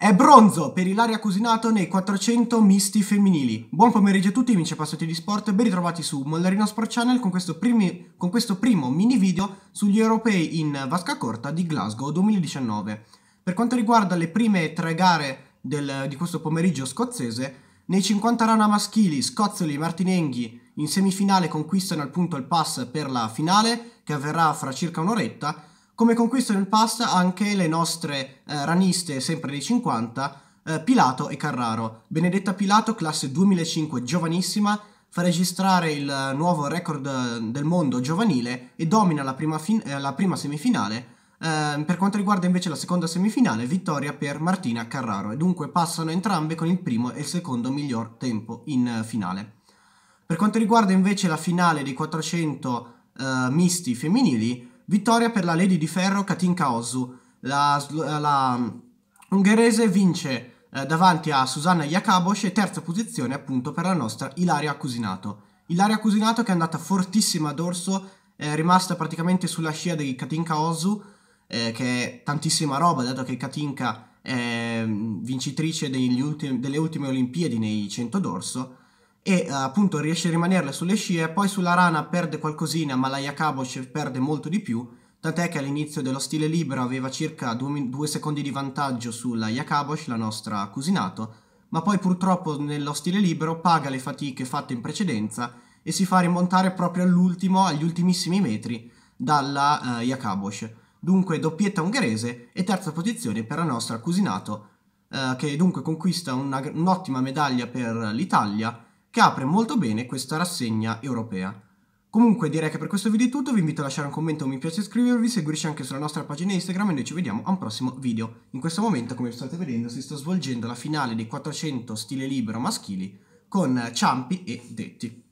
È bronzo per Ilaria Cusinato nei 400 misti femminili. Buon pomeriggio a tutti, amici appassionati di sport, ben ritrovati su Mollerino Sport Channel con questo, primi, con questo primo mini video sugli europei in vasca corta di Glasgow 2019. Per quanto riguarda le prime tre gare del, di questo pomeriggio scozzese, nei 50 rana maschili Scozzoli e Martinenghi in semifinale conquistano appunto il pass per la finale, che avverrà fra circa un'oretta, come conquista nel pasta anche le nostre eh, raniste, sempre dei 50, eh, Pilato e Carraro. Benedetta Pilato, classe 2005, giovanissima, fa registrare il eh, nuovo record eh, del mondo giovanile e domina la prima, fin- eh, la prima semifinale. Ehm, per quanto riguarda invece la seconda semifinale, vittoria per Martina Carraro e dunque passano entrambe con il primo e il secondo miglior tempo in eh, finale. Per quanto riguarda invece la finale dei 400 misti femminili, Vittoria per la Lady di Ferro Katinka Ozu. La, la mm, ungherese vince eh, davanti a Susanna Jakabos e terza posizione appunto per la nostra Ilaria Cusinato. Ilaria Cusinato che è andata fortissima a dorso, è rimasta praticamente sulla scia di Katinka Ozu, eh, che è tantissima roba, dato che Katinka è mm, vincitrice ultimi, delle ultime Olimpiadi nei 100 dorso e eh, appunto riesce a rimanerle sulle scie, poi sulla rana perde qualcosina ma la Jakabosh perde molto di più, tant'è che all'inizio dello stile libero aveva circa due, due secondi di vantaggio sulla Jakabosh, la nostra cusinato, ma poi purtroppo nello stile libero paga le fatiche fatte in precedenza e si fa rimontare proprio all'ultimo, agli ultimissimi metri, dalla eh, Jakabosh. Dunque doppietta ungherese e terza posizione per la nostra Cusinato, eh, che dunque conquista una, un'ottima medaglia per l'Italia che apre molto bene questa rassegna europea. Comunque direi che per questo video è tutto, vi invito a lasciare un commento, un mi piace iscrivervi, seguirci anche sulla nostra pagina Instagram e noi ci vediamo a un prossimo video. In questo momento, come state vedendo, si sta svolgendo la finale dei 400 stile libero maschili con Ciampi e Detti.